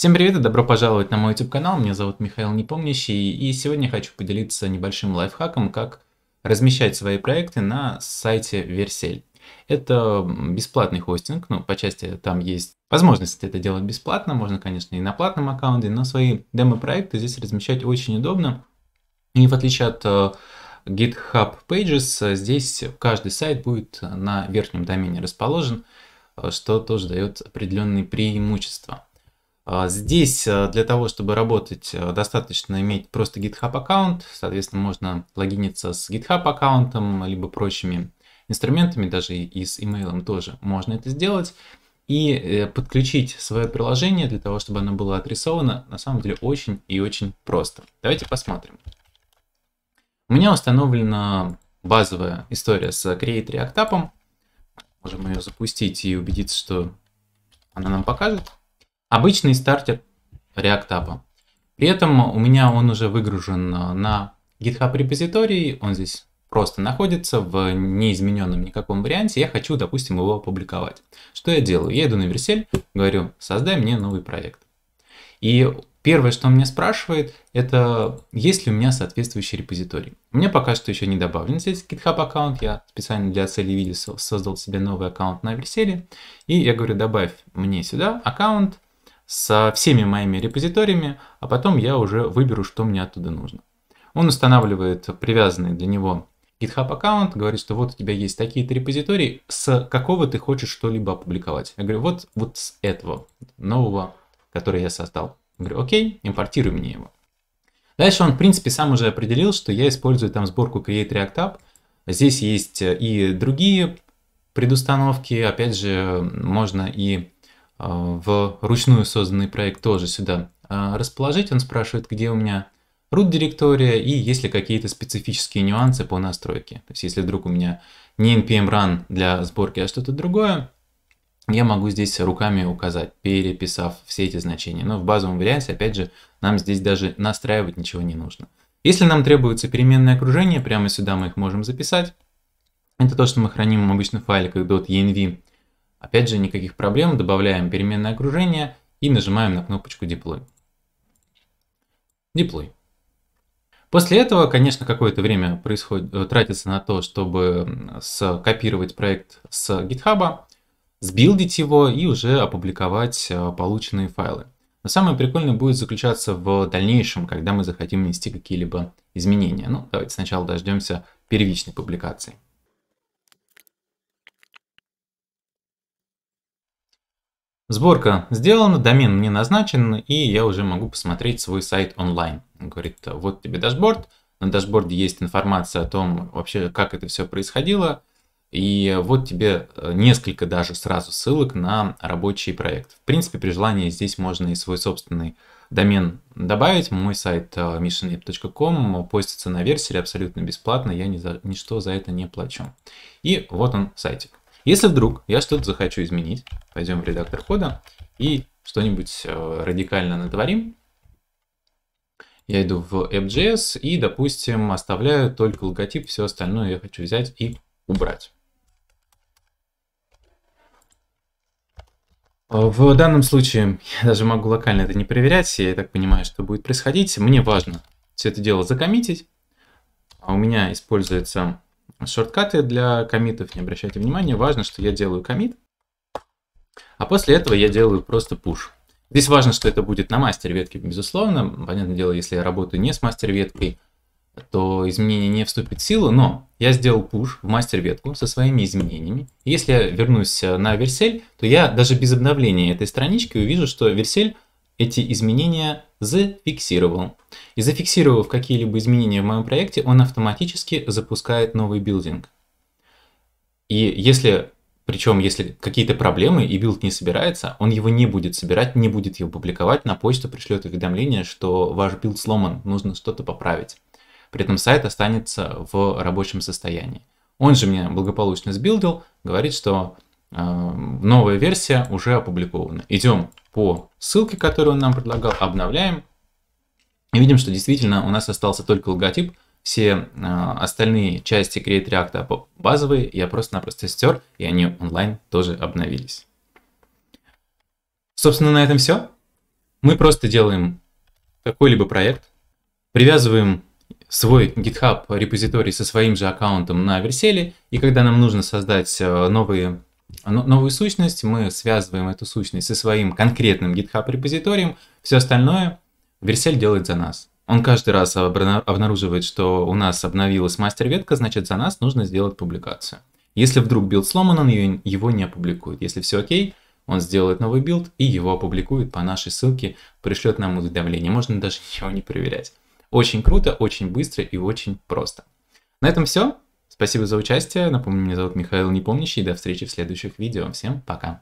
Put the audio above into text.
Всем привет и добро пожаловать на мой YouTube канал. Меня зовут Михаил Непомнящий и сегодня хочу поделиться небольшим лайфхаком, как размещать свои проекты на сайте Версель. Это бесплатный хостинг, ну, по части там есть возможность это делать бесплатно, можно, конечно, и на платном аккаунте, но свои демо-проекты здесь размещать очень удобно. И в отличие от э, GitHub Pages, э, здесь каждый сайт будет на верхнем домене расположен, э, что тоже дает определенные преимущества. А здесь э, для того, чтобы работать, э, достаточно иметь просто GitHub аккаунт. Соответственно, можно логиниться с GitHub аккаунтом, либо прочими инструментами, даже и с имейлом тоже можно это сделать. И э, подключить свое приложение для того, чтобы оно было отрисовано, на самом деле очень и очень просто. Давайте посмотрим. У меня установлена базовая история с Create React App. Можем ее запустить и убедиться, что она нам покажет. Обычный стартер React App. При этом у меня он уже выгружен на GitHub репозитории, он здесь просто находится в неизмененном никаком варианте, я хочу, допустим, его опубликовать. Что я делаю? Я иду на Версель, говорю, создай мне новый проект. И первое, что он меня спрашивает, это есть ли у меня соответствующий репозиторий. У меня пока что еще не добавлен здесь GitHub аккаунт, я специально для цели видео создал себе новый аккаунт на Верселе, и я говорю, добавь мне сюда аккаунт, со всеми моими репозиториями, а потом я уже выберу, что мне оттуда нужно. Он устанавливает привязанный для него GitHub аккаунт, говорит, что вот у тебя есть такие-то репозитории, с какого ты хочешь что-либо опубликовать. Я говорю, вот, вот с этого нового, который я создал. Я говорю, окей, импортируй мне его. Дальше он, в принципе, сам уже определил, что я использую там сборку Create React App. Здесь есть и другие предустановки, опять же, можно и а, в ручную созданный проект тоже сюда а, расположить. Он спрашивает, где у меня root директория и есть ли какие-то специфические нюансы по настройке. То есть если вдруг у меня не npm run для сборки, а что-то другое, я могу здесь руками указать, переписав все эти значения. Но в базовом варианте, опять же, нам здесь даже настраивать ничего не нужно. Если нам требуется переменное окружение, прямо сюда мы их можем записать. Это то, что мы храним обычно в файликах .env Опять же, никаких проблем, добавляем переменное окружение и нажимаем на кнопочку Deploy. Deploy. После этого, конечно, какое-то время происходит, э, тратится на то, чтобы скопировать проект с GitHub, сбилдить его и уже опубликовать э, полученные файлы. Но самое прикольное будет заключаться в дальнейшем, когда мы захотим внести какие-либо изменения. Ну, давайте сначала дождемся первичной публикации. Сборка сделана, домен мне назначен, и я уже могу посмотреть свой сайт онлайн. Он говорит, вот тебе дашборд, на дашборде есть информация о том, вообще, как это все происходило, и вот тебе э, несколько даже сразу ссылок на рабочий проект. В принципе, при желании здесь можно и свой собственный домен добавить. Мой сайт э, missionape.com постится на версере абсолютно бесплатно, я ни за, ничто за это не плачу. И вот он сайтик. Если вдруг я что-то захочу изменить, пойдем в редактор кода и что-нибудь э, радикально натворим. Я иду в app.js и, допустим, оставляю только логотип, все остальное я хочу взять и убрать. Э, в данном случае я даже могу локально это не проверять, я так понимаю, что будет происходить. Мне важно все это дело закоммитить. А у меня используется Шорткаты для комитов, не обращайте внимания. Важно, что я делаю комит, а после этого я делаю просто пуш. Здесь важно, что это будет на мастер-ветке, безусловно. Понятное дело, если я работаю не с мастер-веткой, то изменение не вступит в силу, но я сделал пуш в мастер-ветку со своими изменениями. Если я вернусь на Версель, то я даже без обновления этой странички увижу, что Версель эти изменения зафиксировал. И зафиксировав какие-либо изменения в моем проекте, он автоматически запускает новый билдинг. И если, причем если какие-то проблемы и билд не собирается, он его не будет собирать, не будет его публиковать, на почту пришлет уведомление, что ваш билд сломан, нужно что-то поправить. При этом сайт останется в рабочем состоянии. Он же меня благополучно сбилдил, говорит, что э, новая версия уже опубликована. Идем по ссылке, которую он нам предлагал, обновляем. И видим, что действительно у нас остался только логотип. Все э, остальные части Create React а базовые я просто-напросто стер, и они онлайн тоже обновились. Собственно, на этом все. Мы просто делаем какой-либо проект, привязываем свой GitHub репозиторий со своим же аккаунтом на Верселе, и когда нам нужно создать э, новые новую сущность, мы связываем эту сущность со своим конкретным GitHub репозиторием, все остальное Версель делает за нас. Он каждый раз обнаруживает, что у нас обновилась мастер-ветка, значит за нас нужно сделать публикацию. Если вдруг билд сломан, он ее, его не опубликует. Если все окей, он сделает новый билд и его опубликует по нашей ссылке, пришлет нам уведомление. Можно даже ничего не проверять. Очень круто, очень быстро и очень просто. На этом все. Спасибо за участие. Напомню, меня зовут Михаил Непомнящий. До встречи в следующих видео. Всем пока.